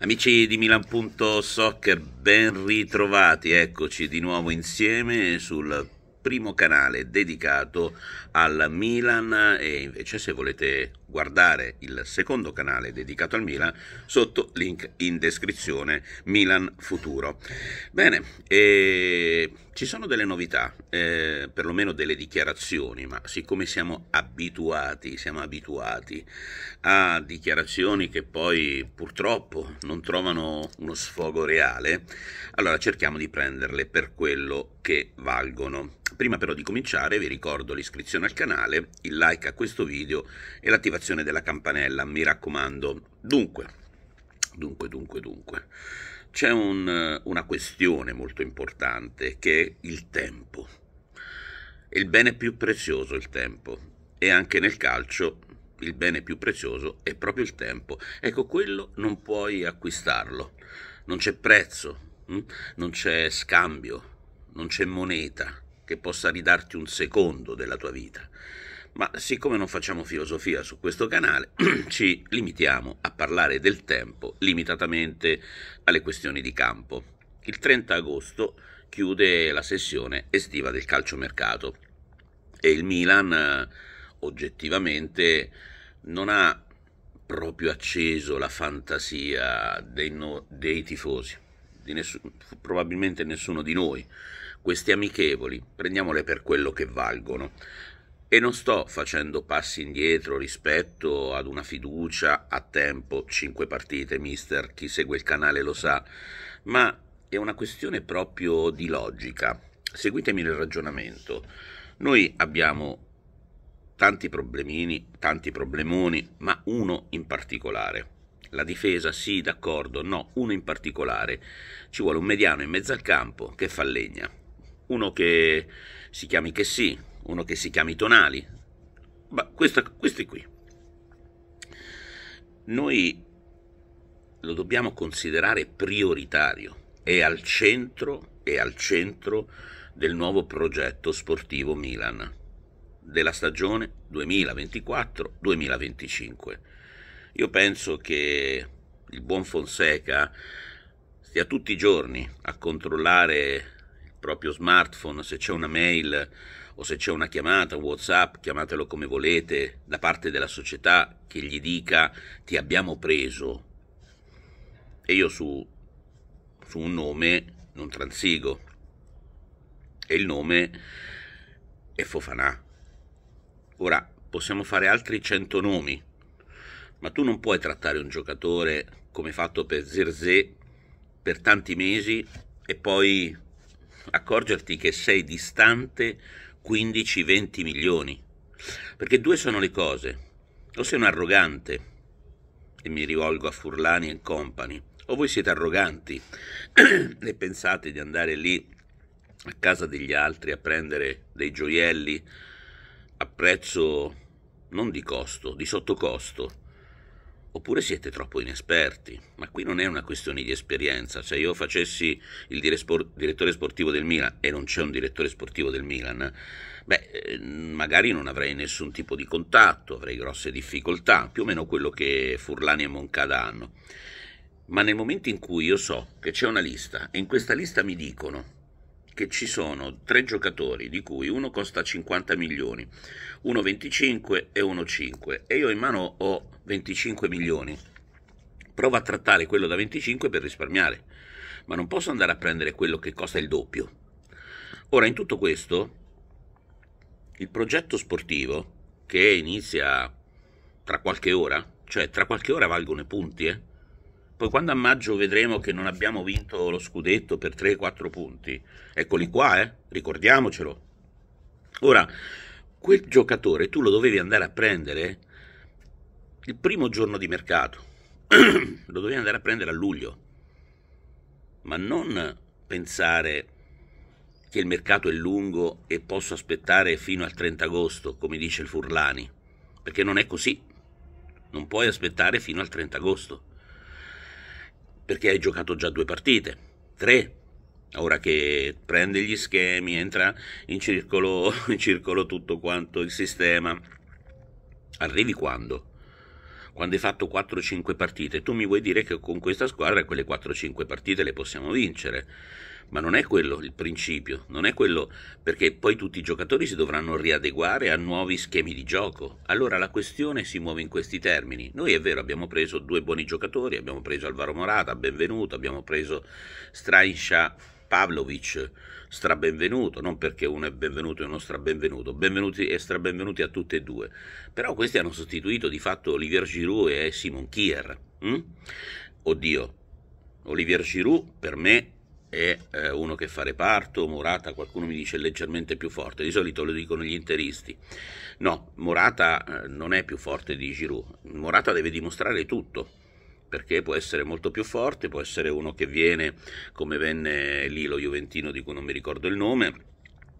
Amici di Milan.soccer, ben ritrovati, eccoci di nuovo insieme sul primo canale dedicato al Milan e invece se volete guardare il secondo canale dedicato al Milan sotto link in descrizione Milan Futuro. Bene, eh, ci sono delle novità, eh, perlomeno delle dichiarazioni, ma siccome siamo abituati, siamo abituati a dichiarazioni che poi purtroppo non trovano uno sfogo reale, allora cerchiamo di prenderle per quello che valgono. Prima però di cominciare vi ricordo l'iscrizione al canale, il like a questo video e l'attivazione l'attivazione della campanella, mi raccomando. Dunque, dunque, dunque, dunque, c'è un, eh, una questione molto importante che è il tempo. il bene più prezioso è il tempo e anche nel calcio il bene più prezioso è proprio il tempo. Ecco, quello non puoi acquistarlo, non c'è prezzo, hm? non c'è scambio, non c'è moneta che possa ridarti un secondo della tua vita. Ma siccome non facciamo filosofia su questo canale, ci limitiamo a parlare del tempo limitatamente alle questioni di campo. Il 30 agosto chiude la sessione estiva del calciomercato e il Milan eh, oggettivamente non ha proprio acceso la fantasia dei, no, dei tifosi, di nessun, probabilmente nessuno di noi. Questi amichevoli prendiamole per quello che valgono. E non sto facendo passi indietro rispetto ad una fiducia a tempo, 5 partite, mister, chi segue il canale lo sa, ma è una questione proprio di logica. Seguitemi nel ragionamento. Noi abbiamo tanti problemini, tanti problemoni, ma uno in particolare. La difesa sì, d'accordo, no, uno in particolare. Ci vuole un mediano in mezzo al campo che fa legna. Uno che si chiami che sì, uno che si chiama i tonali, ma questo, è qui. Noi lo dobbiamo considerare prioritario, è al centro, è al centro del nuovo progetto sportivo Milan della stagione 2024-2025. Io penso che il buon Fonseca stia tutti i giorni a controllare il proprio smartphone se c'è una mail o se c'è una chiamata, un WhatsApp, chiamatelo come volete, da parte della società che gli dica ti abbiamo preso. E io su, su un nome non transigo. E il nome è Fofanà. Ora, possiamo fare altri cento nomi, ma tu non puoi trattare un giocatore come fatto per Zerzé per tanti mesi e poi accorgerti che sei distante 15-20 milioni. Perché due sono le cose. O sei un arrogante, e mi rivolgo a Furlani e Company, o voi siete arroganti e pensate di andare lì a casa degli altri a prendere dei gioielli a prezzo non di costo, di sottocosto Oppure siete troppo inesperti. Ma qui non è una questione di esperienza. Se io facessi il direttore sportivo del Milan e non c'è un direttore sportivo del Milan, beh, ehm, magari non avrei nessun tipo di contatto, avrei grosse difficoltà, più o meno quello che Furlani e Moncada hanno. Ma nel momento in cui io so che c'è una lista e in questa lista mi dicono che ci sono tre giocatori, di cui uno costa 50 milioni, uno 25 e uno 5, e io in mano ho 25 milioni, prova a trattare quello da 25 per risparmiare, ma non posso andare a prendere quello che costa il doppio. Ora, in tutto questo, il progetto sportivo, che inizia tra qualche ora, cioè tra qualche ora valgono i punti, eh? Poi quando a maggio vedremo che non abbiamo vinto lo scudetto per 3-4 punti, eccoli qua, eh? ricordiamocelo. Ora, quel giocatore tu lo dovevi andare a prendere il primo giorno di mercato. Lo dovevi andare a prendere a luglio, ma non pensare che il mercato è lungo e posso aspettare fino al 30 agosto, come dice il Furlani, perché non è così. Non puoi aspettare fino al 30 agosto, perché hai giocato già due partite, tre, ora che prende gli schemi, entra in circolo, in circolo tutto quanto il sistema. Arrivi quando? quando hai fatto 4-5 partite, tu mi vuoi dire che con questa squadra quelle 4-5 partite le possiamo vincere. Ma non è quello il principio, non è quello perché poi tutti i giocatori si dovranno riadeguare a nuovi schemi di gioco. Allora la questione si muove in questi termini. Noi è vero, abbiamo preso due buoni giocatori, abbiamo preso Alvaro Morata, benvenuto, abbiamo preso Straiscia Pavlovic, strabenvenuto, non perché uno è benvenuto e uno strabenvenuto, benvenuti e strabenvenuti a tutti e due, però questi hanno sostituito di fatto Olivier Giroud e Simon Kier. Mm? Oddio, Olivier Giroud per me è eh, uno che fa reparto, Morata qualcuno mi dice leggermente più forte, di solito lo dicono gli interisti. No, Morata eh, non è più forte di Giroud, Morata deve dimostrare tutto perché può essere molto più forte, può essere uno che viene come venne lì lo Juventino di cui non mi ricordo il nome,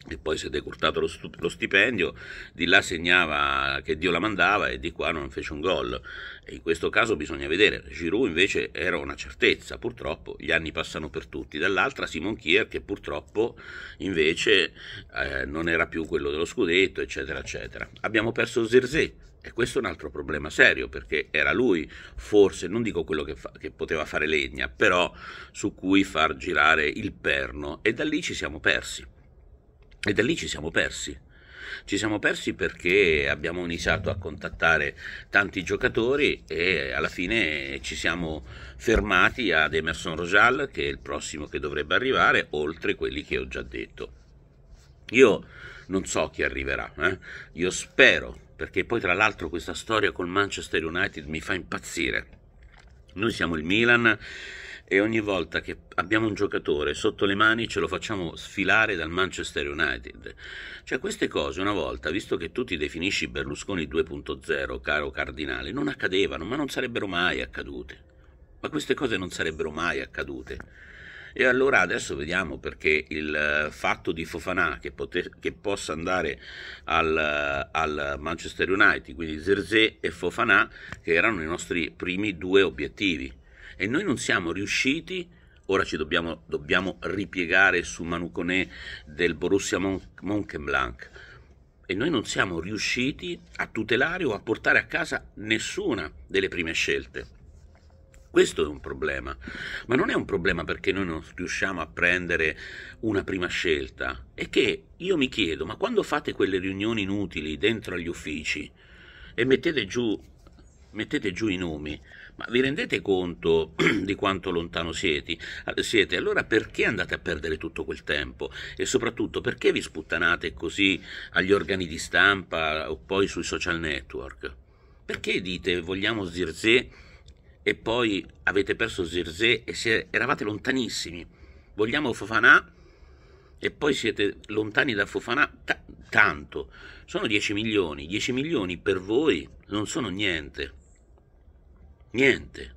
e poi si è decurtato lo, lo, stipendio, di là segnava che Dio la mandava e di qua non fece un gol. E in questo caso bisogna vedere, Giroud invece era una certezza, purtroppo gli anni passano per tutti, dall'altra Simon Kier che purtroppo invece eh, non era più quello dello scudetto, eccetera, eccetera. Abbiamo perso Zirze. E questo è un altro problema serio, perché era lui, forse, non dico quello che, fa, che poteva fare legna, però su cui far girare il perno, e da lì ci siamo persi. E da lì ci siamo persi. Ci siamo persi perché abbiamo iniziato a contattare tanti giocatori e alla fine ci siamo fermati ad Emerson Rojal, che è il prossimo che dovrebbe arrivare, oltre quelli che ho già detto. Io non so chi arriverà, eh? io spero, perché poi tra l'altro questa storia col Manchester United mi fa impazzire. Noi siamo il Milan e ogni volta che abbiamo un giocatore sotto le mani ce lo facciamo sfilare dal Manchester United. Cioè queste cose una volta, visto che tu ti definisci Berlusconi 2.0, caro cardinale, non accadevano, ma non sarebbero mai accadute. Ma queste cose non sarebbero mai accadute. E allora adesso vediamo perché il eh, fatto di Fofanà che, pote- che possa andare al, eh, al, Manchester United, quindi Zerzé e Fofanà, che erano i nostri primi due obiettivi e noi non siamo riusciti ora ci dobbiamo, dobbiamo ripiegare su Manuconè del Borussia Mon- e noi non siamo riusciti a tutelare o a portare a casa nessuna delle prime scelte. Questo è un problema, ma non è un problema perché noi non riusciamo a prendere una prima scelta. È che io mi chiedo, ma quando fate quelle riunioni inutili dentro agli uffici e mettete giù, mettete giù i nomi, ma vi rendete conto di quanto lontano siete? siete? Allora perché andate a perdere tutto quel tempo? E soprattutto perché vi sputtanate così agli organi di stampa o poi sui social network? Perché dite vogliamo Zirze e poi avete perso Zirze e se, eravate lontanissimi? Vogliamo Fofanà e poi siete lontani da Fofanà t- tanto. Sono 10 milioni, 10 milioni per voi non sono niente niente.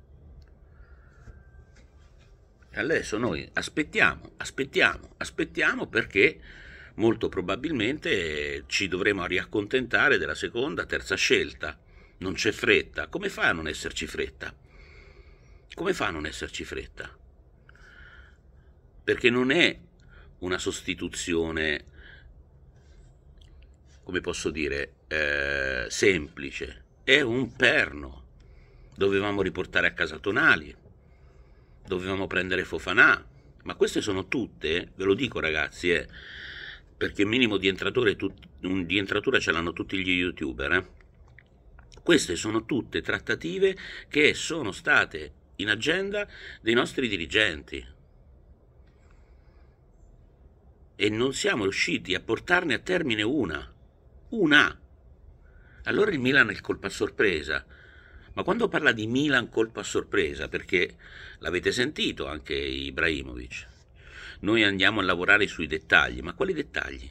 E adesso noi aspettiamo, aspettiamo, aspettiamo perché molto probabilmente ci dovremo riaccontentare della seconda, terza scelta. Non c'è fretta. Come fa a non esserci fretta? Come fa a non esserci fretta? Perché non è una sostituzione, come posso dire, eh, semplice, è un perno dovevamo riportare a casa Tonali, dovevamo prendere Fofanà, ma queste sono tutte, ve lo dico ragazzi, eh, perché minimo di, tut, un, di entratura ce l'hanno tutti gli youtuber, eh. queste sono tutte trattative che sono state in agenda dei nostri dirigenti. E non siamo riusciti a portarne a termine una. Una. Allora il Milan è colpa sorpresa ma quando parla di Milan colpo a sorpresa, perché l'avete sentito anche Ibrahimovic, noi andiamo a lavorare sui dettagli, ma quali dettagli?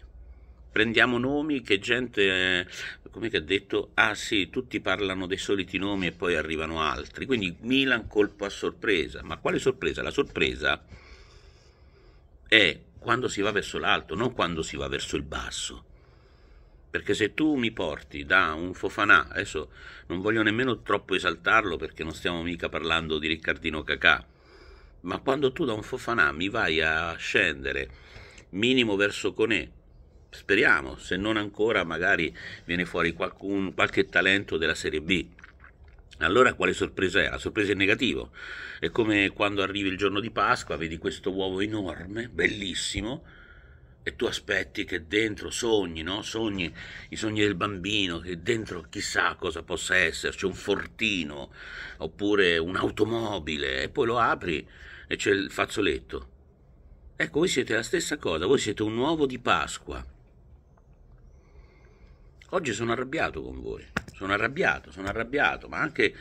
Prendiamo nomi che gente, eh, come che ha detto, ah sì, tutti parlano dei soliti nomi e poi arrivano altri, quindi Milan colpo a sorpresa, ma quale sorpresa? La sorpresa è quando si va verso l'alto, non quando si va verso il basso. Perché se tu mi porti da un Fofanà, adesso non voglio nemmeno troppo esaltarlo perché non stiamo mica parlando di Riccardino Cacà, ma quando tu da un Fofanà mi vai a scendere minimo verso Conè, speriamo, se non ancora magari viene fuori qualcun, qualche talento della Serie B, allora quale sorpresa è? La sorpresa è negativa. È come quando arrivi il giorno di Pasqua, vedi questo uovo enorme, bellissimo, e tu aspetti che dentro sogni, no? Sogni i sogni del bambino, che dentro chissà cosa possa esserci, un fortino oppure un'automobile, e poi lo apri e c'è il fazzoletto. Ecco, voi siete la stessa cosa, voi siete un uovo di Pasqua. Oggi sono arrabbiato con voi. Sono arrabbiato, sono arrabbiato, ma anche,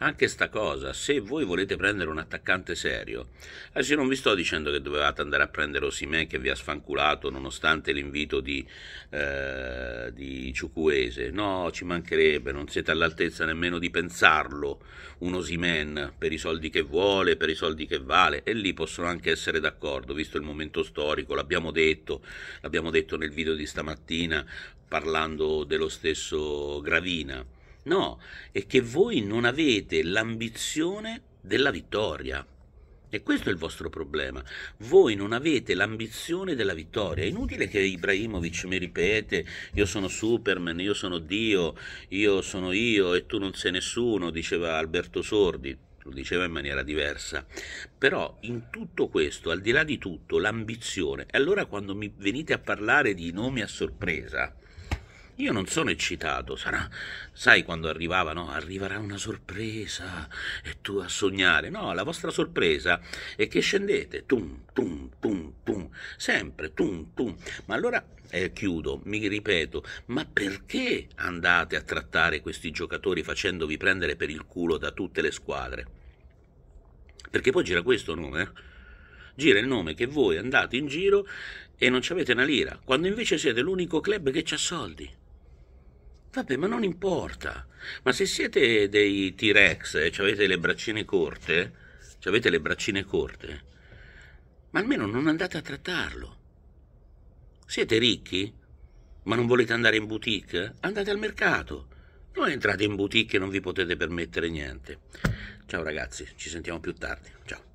anche sta cosa, se voi volete prendere un attaccante serio, adesso eh, io non vi sto dicendo che dovevate andare a prendere Osimè che vi ha sfanculato nonostante l'invito di, eh, di Ciucuese, no, ci mancherebbe, non siete all'altezza nemmeno di pensarlo, un Osimen per i soldi che vuole, per i soldi che vale, e lì possono anche essere d'accordo, visto il momento storico, l'abbiamo detto, l'abbiamo detto nel video di stamattina, parlando dello stesso Gravina. No, è che voi non avete l'ambizione della vittoria. E questo è il vostro problema. Voi non avete l'ambizione della vittoria. È inutile che Ibrahimovic mi ripete: Io sono Superman, io sono Dio, io sono io e tu non sei nessuno, diceva Alberto Sordi. Lo diceva in maniera diversa. Però in tutto questo, al di là di tutto, l'ambizione. E allora quando mi venite a parlare di nomi a sorpresa, io non sono eccitato, sarà. Sai quando arrivava, no? Arriverà una sorpresa e tu a sognare. No, la vostra sorpresa è che scendete, tum, tum, tum, tum, sempre, tum, tum. Ma allora eh, chiudo, mi ripeto, ma perché andate a trattare questi giocatori facendovi prendere per il culo da tutte le squadre? Perché poi gira questo nome, eh? gira il nome che voi andate in giro e non ci avete una lira, quando invece siete l'unico club che ha soldi. Vabbè, ma non importa. Ma se siete dei T-Rex e eh, avete le braccine corte, avete le braccine corte, ma almeno non andate a trattarlo. Siete ricchi, ma non volete andare in boutique? Andate al mercato. Non entrate in boutique e non vi potete permettere niente. Ciao ragazzi, ci sentiamo più tardi. Ciao.